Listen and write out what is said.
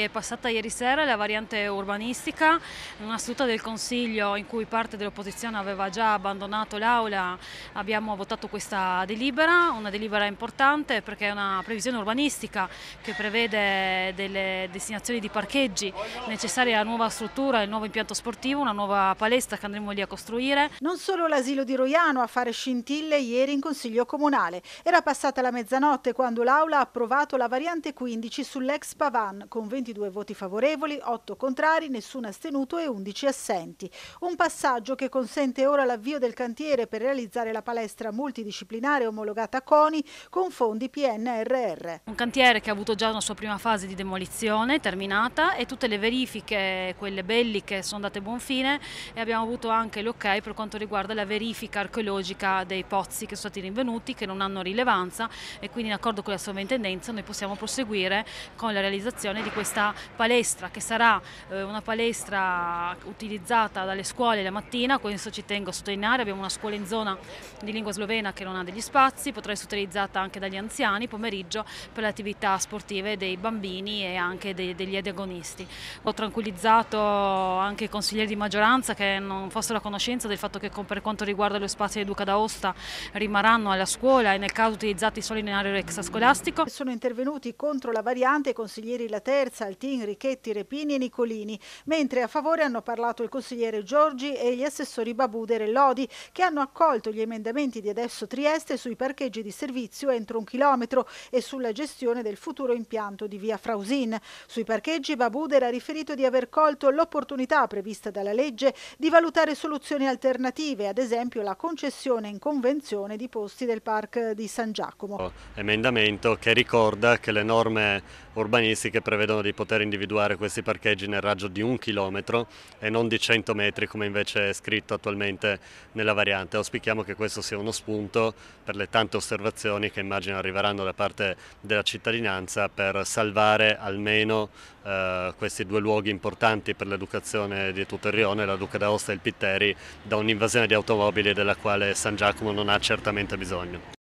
È passata ieri sera la variante urbanistica, una seduta del Consiglio in cui parte dell'opposizione aveva già abbandonato l'Aula, abbiamo votato questa delibera, una delibera importante perché è una previsione urbanistica che prevede delle destinazioni di parcheggi necessarie alla nuova struttura, il nuovo impianto sportivo, una nuova palestra che andremo lì a costruire. Non solo l'asilo di Roiano a fare scintille ieri in Consiglio Comunale, era passata la mezzanotte quando l'Aula ha approvato la variante 15 sull'ex Pavan con 20 22 voti favorevoli, 8 contrari, nessuno astenuto e 11 assenti. Un passaggio che consente ora l'avvio del cantiere per realizzare la palestra multidisciplinare omologata CONI con fondi PNRR. Un cantiere che ha avuto già una sua prima fase di demolizione terminata e tutte le verifiche, quelle belliche, sono andate a buon fine e abbiamo avuto anche l'ok per quanto riguarda la verifica archeologica dei pozzi che sono stati rinvenuti, che non hanno rilevanza e quindi in accordo con la sovrintendenza noi possiamo proseguire con la realizzazione di questa questa palestra che sarà eh, una palestra utilizzata dalle scuole la mattina, questo ci tengo a sottolineare, abbiamo una scuola in zona di lingua slovena che non ha degli spazi, potrà essere utilizzata anche dagli anziani pomeriggio per le attività sportive dei bambini e anche dei, degli agonisti. Ho tranquillizzato anche i consiglieri di maggioranza che non fossero a conoscenza del fatto che per quanto riguarda lo spazio di Duca d'Aosta rimarranno alla scuola e nel caso utilizzati solo in area extrascolastico. Sono intervenuti contro la variante i consiglieri La Terza Saltin, Richetti, Repini e Nicolini, mentre a favore hanno parlato il consigliere Giorgi e gli assessori Babudere e Lodi, che hanno accolto gli emendamenti di Adesso Trieste sui parcheggi di servizio entro un chilometro e sulla gestione del futuro impianto di via Frausin. Sui parcheggi Babudere ha riferito di aver colto l'opportunità prevista dalla legge di valutare soluzioni alternative, ad esempio la concessione in convenzione di posti del parco di San Giacomo. Emendamento che ricorda che le norme urbanisti che prevedono di poter individuare questi parcheggi nel raggio di un chilometro e non di 100 metri come invece è scritto attualmente nella variante. Auspichiamo che questo sia uno spunto per le tante osservazioni che immagino arriveranno da parte della cittadinanza per salvare almeno eh, questi due luoghi importanti per l'educazione di tutto il rione, la Duca d'Aosta e il Pitteri, da un'invasione di automobili della quale San Giacomo non ha certamente bisogno.